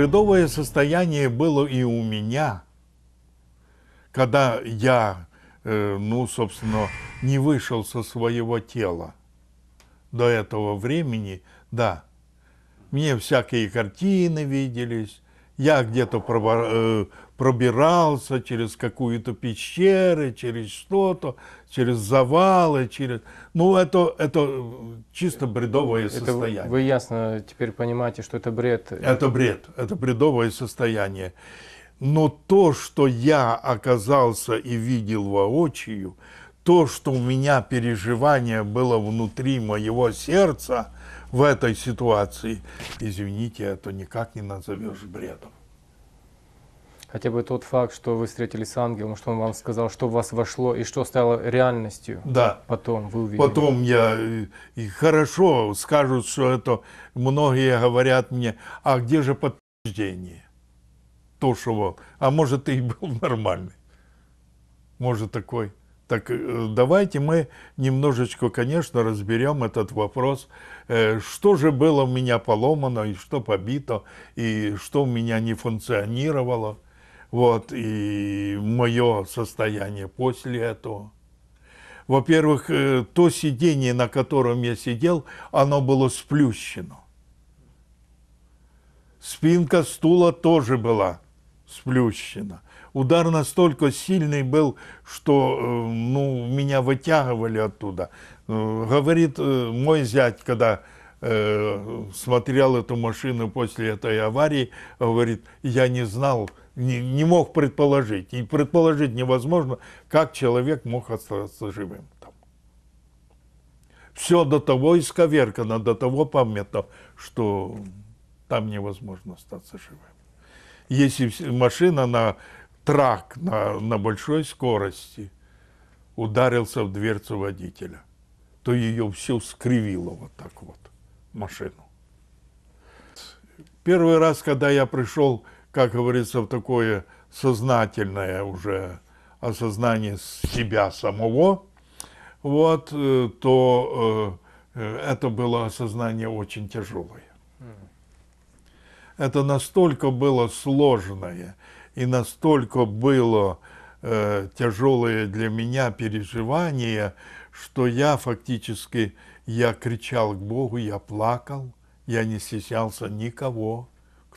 бредовое состояние было и у меня, когда я, э, ну, собственно, не вышел со своего тела до этого времени, да. Мне всякие картины виделись, я где-то э, пробирался через какую-то пещеру, через что-то, через завалы, через... Ну, это, это чисто бредовое это состояние. Вы ясно теперь понимаете, что это бред. Это бред, это бредовое состояние. Но то, что я оказался и видел воочию, то, что у меня переживание было внутри моего сердца в этой ситуации, извините, это никак не назовешь бредом. Хотя бы тот факт, что вы встретились с ангелом, что он вам сказал, что в вас вошло и что стало реальностью. Да. Потом вы увидели. Потом я... Э, и хорошо скажут, что это... Многие говорят мне, а где же подтверждение? То, что вот. А может, и был нормальный. Может, такой. Так э, давайте мы немножечко, конечно, разберем этот вопрос, э, что же было у меня поломано, и что побито, и что у меня не функционировало. Вот, и мое состояние после этого. Во-первых, э, то сиденье, на котором я сидел, оно было сплющено. Спинка стула тоже была сплющена. Удар настолько сильный был, что э, ну, меня вытягивали оттуда. Э, говорит мой зять, когда смотрел эту машину после этой аварии, говорит, я не знал, не, не мог предположить. И предположить невозможно, как человек мог остаться живым там. Все до того исковеркано, до того памятно, что там невозможно остаться живым. Если машина на трак, на, на большой скорости ударился в дверцу водителя, то ее все скривило вот так вот, машину. Первый раз, когда я пришел как говорится, в такое сознательное уже осознание себя самого, вот, э, то э, э, это было осознание очень тяжелое. Это настолько было сложное и настолько было э, тяжелое для меня переживание, что я фактически, я кричал к Богу, я плакал, я не стеснялся никого,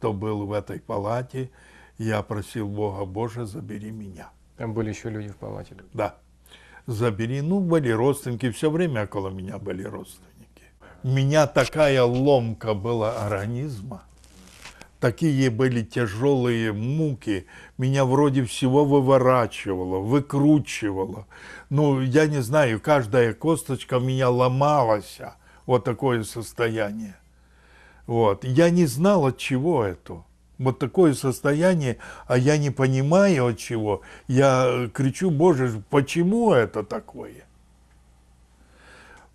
кто был в этой палате, я просил Бога, Боже, забери меня. Там были еще люди в палате? Да. Забери. Ну, были родственники, все время около меня были родственники. У меня такая ломка была организма, такие были тяжелые муки, меня вроде всего выворачивало, выкручивало. Ну, я не знаю, каждая косточка меня ломалась, вот такое состояние. Вот. Я не знал, от чего это. Вот такое состояние, а я не понимаю, от чего. Я э, кричу, Боже, почему это такое?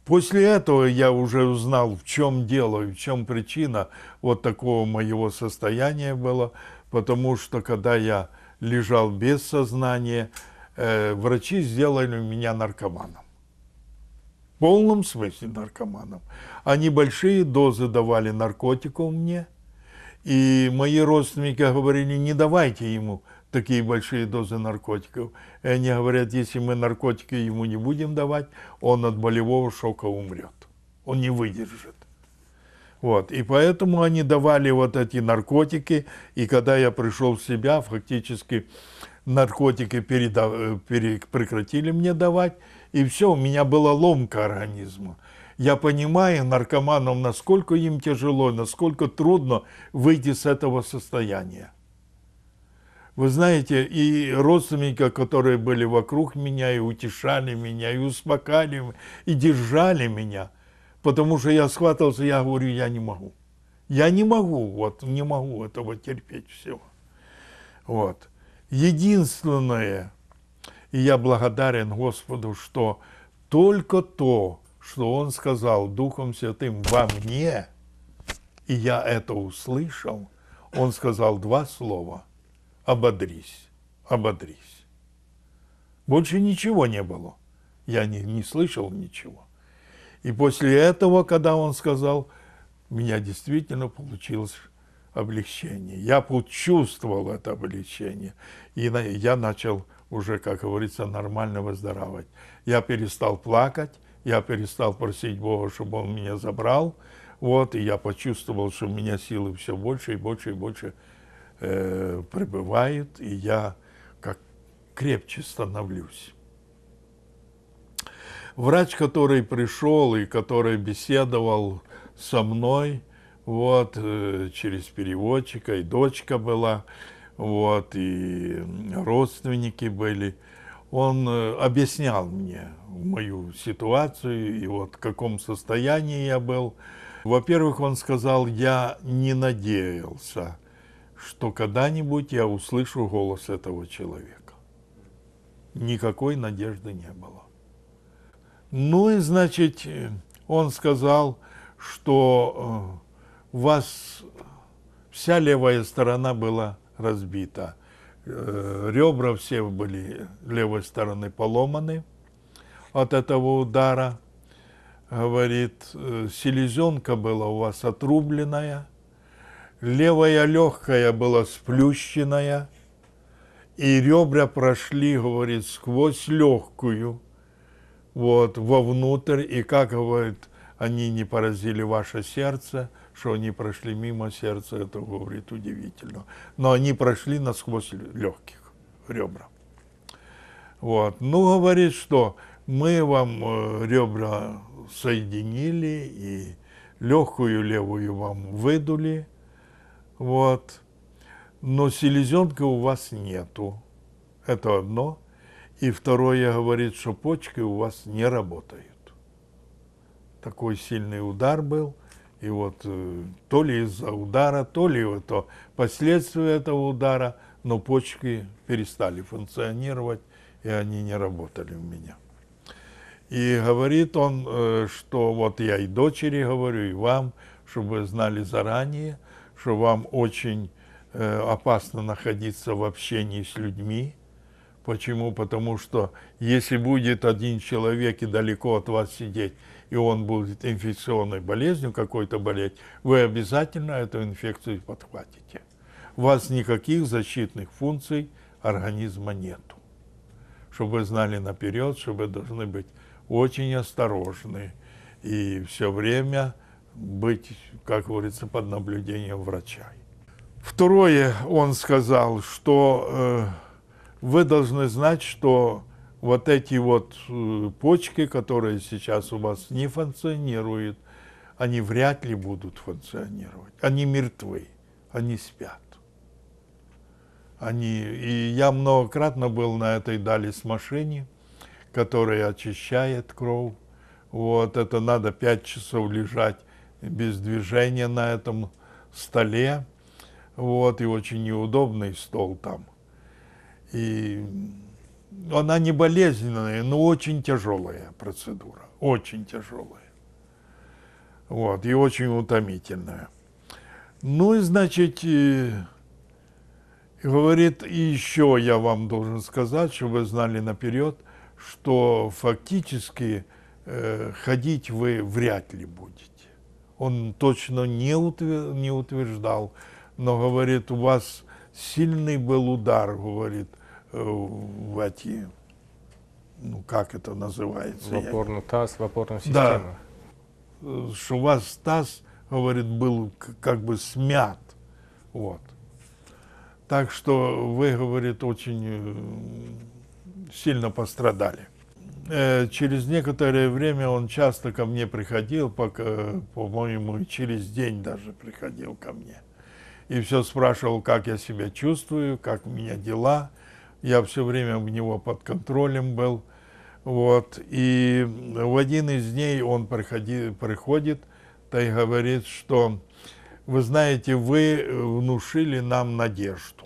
После этого я уже узнал, в чем дело в чем причина вот такого моего состояния было, потому что когда я лежал без сознания, э, врачи сделали меня наркоманом в полном смысле наркоманом. Они большие дозы давали наркотиков мне, и мои родственники говорили, не давайте ему такие большие дозы наркотиков. И они говорят, если мы наркотики ему не будем давать, он от болевого шока умрет. Он не выдержит. Вот. И поэтому они давали вот эти наркотики, и когда я пришел в себя, фактически наркотики передав... прекратили мне давать, и все, у меня была ломка организма. Я понимаю наркоманам, насколько им тяжело, насколько трудно выйти с этого состояния. Вы знаете, и родственники, которые были вокруг меня, и утешали меня, и успокаивали, и держали меня, потому что я схватывался, я говорю, я не могу. Я не могу, вот, не могу этого терпеть всего. Вот. Единственное, и я благодарен Господу, что только то, что Он сказал Духом Святым во мне, и я это услышал, Он сказал два слова «ободрись, ободрись». Больше ничего не было. Я не, не слышал ничего. И после этого, когда он сказал, у меня действительно получилось облегчение. Я почувствовал это облегчение. И я начал уже, как говорится, нормально выздоравливать. Я перестал плакать, я перестал просить Бога, чтобы Он меня забрал, вот, и я почувствовал, что у меня силы все больше и больше и больше э, прибывает, и я как крепче становлюсь. Врач, который пришел и который беседовал со мной, вот, э, через переводчика, и дочка была, вот, и родственники были. Он э, объяснял мне мою ситуацию и вот в каком состоянии я был. Во-первых, он сказал, я не надеялся, что когда-нибудь я услышу голос этого человека. Никакой надежды не было. Ну и, значит, он сказал, что у э, вас вся левая сторона была разбита. Э, ребра все были левой стороны поломаны от этого удара. Говорит, э, селезенка была у вас отрубленная, левая легкая была сплющенная, и ребра прошли, говорит, сквозь легкую, вот, вовнутрь, и как, говорит, они не поразили ваше сердце, что они прошли мимо сердца, это говорит удивительно. Но они прошли насквозь легких ребра. Вот. Ну, говорит, что мы вам э, ребра соединили и легкую левую вам выдули, вот. Но селезенка у вас нету, это одно. И второе говорит, что почки у вас не работают такой сильный удар был. И вот э, то ли из-за удара, то ли это последствия этого удара, но почки перестали функционировать, и они не работали у меня. И говорит он, э, что вот я и дочери говорю, и вам, чтобы вы знали заранее, что вам очень э, опасно находиться в общении с людьми, Почему? Потому что если будет один человек и далеко от вас сидеть, и он будет инфекционной болезнью какой-то болеть, вы обязательно эту инфекцию подхватите. У вас никаких защитных функций организма нету. Чтобы вы знали наперед, что вы должны быть очень осторожны и все время быть, как говорится, под наблюдением врача. Второе, он сказал, что э, вы должны знать, что вот эти вот э, почки, которые сейчас у вас не функционируют, они вряд ли будут функционировать. Они мертвы, они спят. Они, и я многократно был на этой дали с машине, которая очищает кровь. Вот, это надо пять часов лежать без движения на этом столе. Вот, и очень неудобный стол там – и она не болезненная, но очень тяжелая процедура, очень тяжелая. Вот, и очень утомительная. Ну и, значит, говорит, и еще я вам должен сказать, чтобы вы знали наперед, что фактически э, ходить вы вряд ли будете. Он точно не, утвер, не утверждал, но говорит, у вас Сильный был удар, говорит, э, в эти, ну как это называется? В опорную таз, в опорную систему. Да, э, что у вас таз, говорит, был как бы смят, вот. Так что вы, говорит, очень э, сильно пострадали. Через некоторое время он часто ко мне приходил, пока, по-моему, через день даже приходил ко мне и все спрашивал, как я себя чувствую, как у меня дела. Я все время у него под контролем был. Вот. И в один из дней он приходи, приходит да и говорит, что вы знаете, вы внушили нам надежду.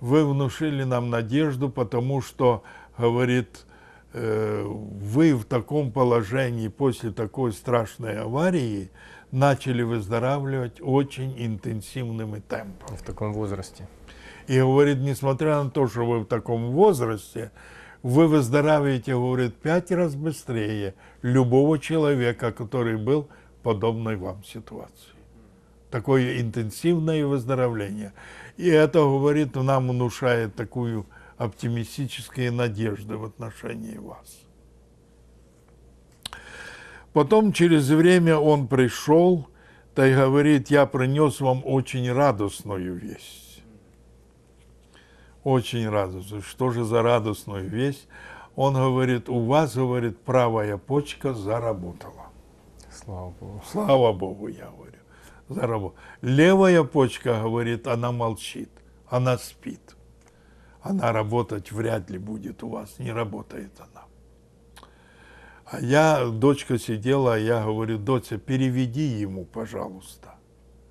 Вы внушили нам надежду, потому что, говорит, э, вы в таком положении после такой страшной аварии, начали выздоравливать очень интенсивными темпами. В таком возрасте. И говорит, несмотря на то, что вы в таком возрасте, вы выздоравливаете, говорит, пять раз быстрее любого человека, который был в подобной вам ситуации. Такое интенсивное выздоровление. И это, говорит, нам внушает такую оптимистические надежды в отношении вас. Потом через время он пришел, да и говорит, я принес вам очень радостную весть. Очень радостную. Что же за радостную весть? Он говорит, у вас, говорит, правая почка заработала. Слава Богу. Слава Богу, я говорю. Заработала. Левая почка, говорит, она молчит, она спит. Она работать вряд ли будет у вас, не работает она. А я, дочка сидела, а я говорю, доця, переведи ему, пожалуйста.